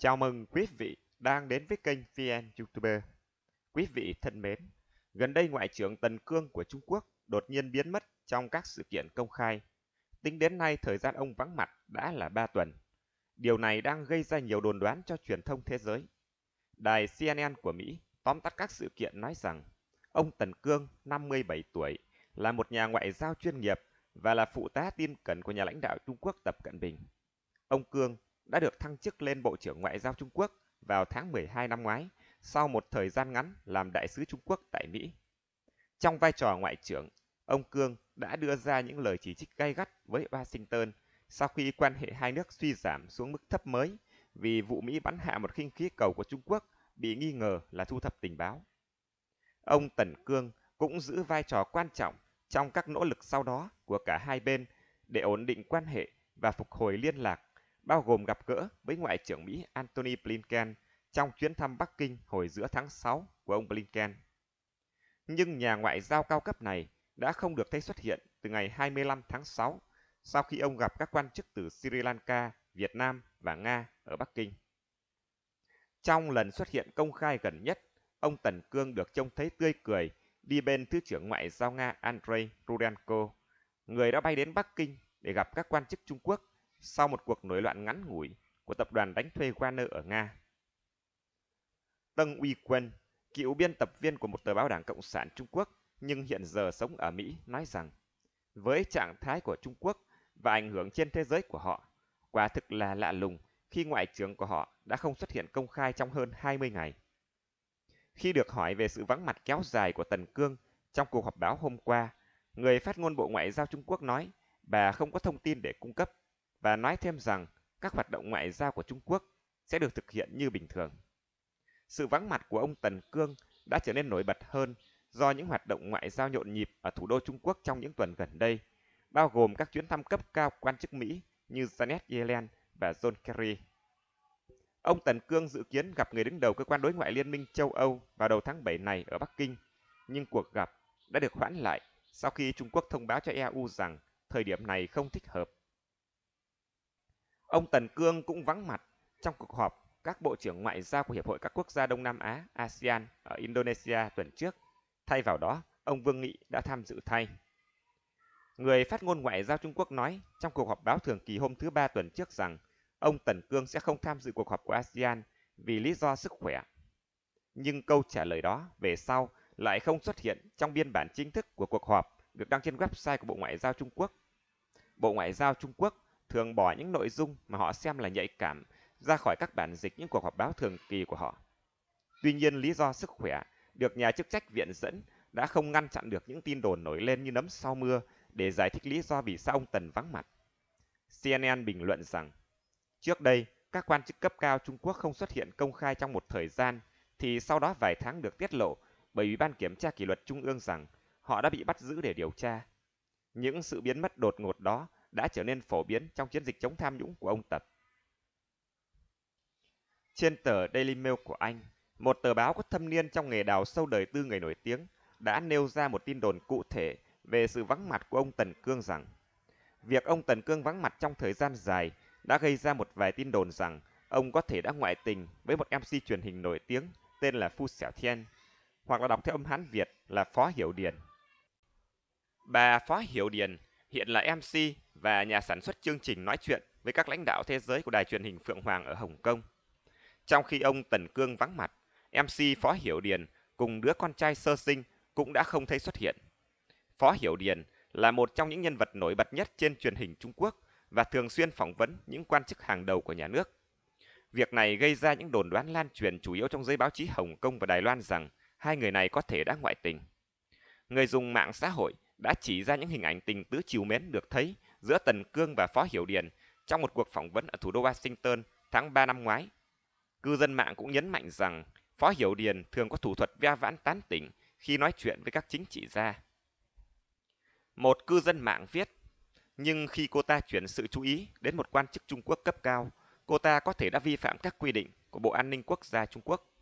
Chào mừng quý vị đang đến với kênh VN YouTuber. Quý vị thân mến, gần đây Ngoại trưởng Tần Cương của Trung Quốc đột nhiên biến mất trong các sự kiện công khai. Tính đến nay thời gian ông vắng mặt đã là 3 tuần. Điều này đang gây ra nhiều đồn đoán cho truyền thông thế giới. Đài CNN của Mỹ tóm tắt các sự kiện nói rằng ông Tần Cương, 57 tuổi, là một nhà ngoại giao chuyên nghiệp và là phụ tá tin cẩn của nhà lãnh đạo Trung Quốc Tập Cận Bình. Ông Cương đã được thăng chức lên Bộ trưởng Ngoại giao Trung Quốc vào tháng 12 năm ngoái, sau một thời gian ngắn làm đại sứ Trung Quốc tại Mỹ. Trong vai trò ngoại trưởng, ông Cương đã đưa ra những lời chỉ trích gay gắt với Washington sau khi quan hệ hai nước suy giảm xuống mức thấp mới vì vụ Mỹ bắn hạ một khinh khí cầu của Trung Quốc bị nghi ngờ là thu thập tình báo. Ông Tần Cương cũng giữ vai trò quan trọng trong các nỗ lực sau đó của cả hai bên để ổn định quan hệ và phục hồi liên lạc bao gồm gặp gỡ với Ngoại trưởng Mỹ Antony Blinken trong chuyến thăm Bắc Kinh hồi giữa tháng 6 của ông Blinken. Nhưng nhà ngoại giao cao cấp này đã không được thấy xuất hiện từ ngày 25 tháng 6 sau khi ông gặp các quan chức từ Sri Lanka, Việt Nam và Nga ở Bắc Kinh. Trong lần xuất hiện công khai gần nhất, ông Tần Cương được trông thấy tươi cười đi bên Thứ trưởng Ngoại giao Nga Andrei Rudenko, người đã bay đến Bắc Kinh để gặp các quan chức Trung Quốc sau một cuộc nổi loạn ngắn ngủi của tập đoàn đánh thuê Warner ở Nga. Tân Uy Quân, cựu biên tập viên của một tờ báo Đảng Cộng sản Trung Quốc nhưng hiện giờ sống ở Mỹ nói rằng với trạng thái của Trung Quốc và ảnh hưởng trên thế giới của họ, quả thực là lạ lùng khi ngoại trưởng của họ đã không xuất hiện công khai trong hơn 20 ngày. Khi được hỏi về sự vắng mặt kéo dài của Tần Cương trong cuộc họp báo hôm qua, người phát ngôn Bộ Ngoại giao Trung Quốc nói bà không có thông tin để cung cấp và nói thêm rằng các hoạt động ngoại giao của Trung Quốc sẽ được thực hiện như bình thường. Sự vắng mặt của ông Tần Cương đã trở nên nổi bật hơn do những hoạt động ngoại giao nhộn nhịp ở thủ đô Trung Quốc trong những tuần gần đây, bao gồm các chuyến thăm cấp cao quan chức Mỹ như Janet Yellen và John Kerry. Ông Tần Cương dự kiến gặp người đứng đầu cơ quan đối ngoại Liên minh châu Âu vào đầu tháng 7 này ở Bắc Kinh, nhưng cuộc gặp đã được hoãn lại sau khi Trung Quốc thông báo cho EU rằng thời điểm này không thích hợp Ông Tần Cương cũng vắng mặt trong cuộc họp các bộ trưởng ngoại giao của Hiệp hội các quốc gia Đông Nam Á ASEAN ở Indonesia tuần trước. Thay vào đó, ông Vương Nghị đã tham dự thay. Người phát ngôn ngoại giao Trung Quốc nói trong cuộc họp báo thường kỳ hôm thứ Ba tuần trước rằng ông Tần Cương sẽ không tham dự cuộc họp của ASEAN vì lý do sức khỏe. Nhưng câu trả lời đó về sau lại không xuất hiện trong biên bản chính thức của cuộc họp được đăng trên website của Bộ Ngoại giao Trung Quốc. Bộ Ngoại giao Trung Quốc thường bỏ những nội dung mà họ xem là nhạy cảm ra khỏi các bản dịch những cuộc họp báo thường kỳ của họ. Tuy nhiên lý do sức khỏe được nhà chức trách viện dẫn đã không ngăn chặn được những tin đồn nổi lên như nấm sau mưa để giải thích lý do vì sao ông Tần vắng mặt. CNN bình luận rằng, trước đây các quan chức cấp cao Trung Quốc không xuất hiện công khai trong một thời gian thì sau đó vài tháng được tiết lộ bởi Ủy ban Kiểm tra Kỷ luật Trung ương rằng họ đã bị bắt giữ để điều tra. Những sự biến mất đột ngột đó đã trở nên phổ biến trong chiến dịch chống tham nhũng của ông Tập. Trên tờ Daily Mail của Anh, một tờ báo có thâm niên trong nghề đào sâu đời tư người nổi tiếng, đã nêu ra một tin đồn cụ thể về sự vắng mặt của ông Tần Cương rằng việc ông Tần Cương vắng mặt trong thời gian dài đã gây ra một vài tin đồn rằng ông có thể đã ngoại tình với một MC truyền hình nổi tiếng tên là Phu Xẻo Thiên, hoặc là đọc theo âm Hán Việt là Phó Hiểu Điền. Bà Phó Hiểu Điền hiện là MC và nhà sản xuất chương trình nói chuyện với các lãnh đạo thế giới của đài truyền hình Phượng Hoàng ở Hồng Kông. Trong khi ông Tần Cương vắng mặt, MC Phó Hiểu Điền cùng đứa con trai sơ sinh cũng đã không thấy xuất hiện. Phó Hiểu Điền là một trong những nhân vật nổi bật nhất trên truyền hình Trung Quốc và thường xuyên phỏng vấn những quan chức hàng đầu của nhà nước. Việc này gây ra những đồn đoán lan truyền chủ yếu trong giới báo chí Hồng Kông và Đài Loan rằng hai người này có thể đã ngoại tình. Người dùng mạng xã hội đã chỉ ra những hình ảnh tình tứ chiều mến được thấy giữa Tần Cương và Phó Hiểu Điền trong một cuộc phỏng vấn ở thủ đô Washington tháng 3 năm ngoái. Cư dân mạng cũng nhấn mạnh rằng Phó Hiểu Điền thường có thủ thuật ve vãn tán tỉnh khi nói chuyện với các chính trị gia. Một cư dân mạng viết, nhưng khi cô ta chuyển sự chú ý đến một quan chức Trung Quốc cấp cao, cô ta có thể đã vi phạm các quy định của Bộ An ninh Quốc gia Trung Quốc.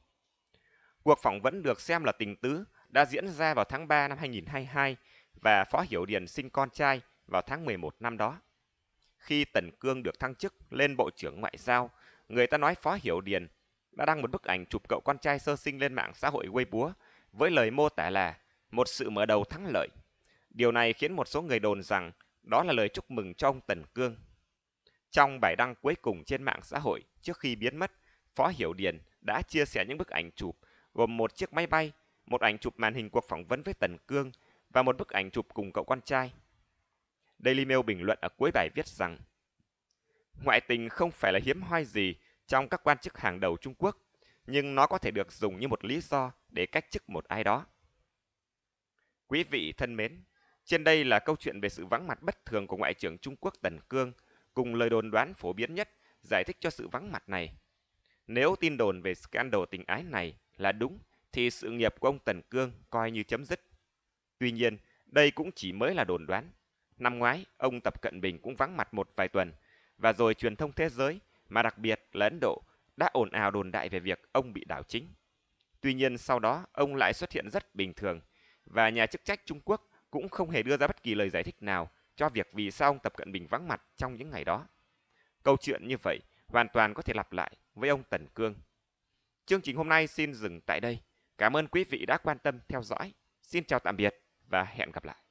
Cuộc phỏng vấn được xem là tình tứ đã diễn ra vào tháng 3 năm 2022 và Phó Hiểu Điền sinh con trai vào tháng 11 năm đó. Khi Tần Cương được thăng chức lên Bộ trưởng Ngoại giao, người ta nói Phó Hiểu Điền đã đăng một bức ảnh chụp cậu con trai sơ sinh lên mạng xã hội Weibo với lời mô tả là một sự mở đầu thắng lợi. Điều này khiến một số người đồn rằng đó là lời chúc mừng cho ông Tần Cương. Trong bài đăng cuối cùng trên mạng xã hội trước khi biến mất, Phó Hiểu Điền đã chia sẻ những bức ảnh chụp gồm một chiếc máy bay, một ảnh chụp màn hình cuộc phỏng vấn với Tần Cương – và một bức ảnh chụp cùng cậu con trai. Daily Mail bình luận ở cuối bài viết rằng Ngoại tình không phải là hiếm hoi gì trong các quan chức hàng đầu Trung Quốc, nhưng nó có thể được dùng như một lý do để cách chức một ai đó. Quý vị thân mến, trên đây là câu chuyện về sự vắng mặt bất thường của Ngoại trưởng Trung Quốc Tần Cương cùng lời đồn đoán phổ biến nhất giải thích cho sự vắng mặt này. Nếu tin đồn về scandal tình ái này là đúng thì sự nghiệp của ông Tần Cương coi như chấm dứt. Tuy nhiên, đây cũng chỉ mới là đồn đoán. Năm ngoái, ông Tập Cận Bình cũng vắng mặt một vài tuần, và rồi truyền thông thế giới, mà đặc biệt là Ấn Độ, đã ồn ào đồn đại về việc ông bị đảo chính. Tuy nhiên sau đó, ông lại xuất hiện rất bình thường, và nhà chức trách Trung Quốc cũng không hề đưa ra bất kỳ lời giải thích nào cho việc vì sao ông Tập Cận Bình vắng mặt trong những ngày đó. Câu chuyện như vậy hoàn toàn có thể lặp lại với ông Tần Cương. Chương trình hôm nay xin dừng tại đây. Cảm ơn quý vị đã quan tâm theo dõi. Xin chào tạm biệt và hẹn gặp lại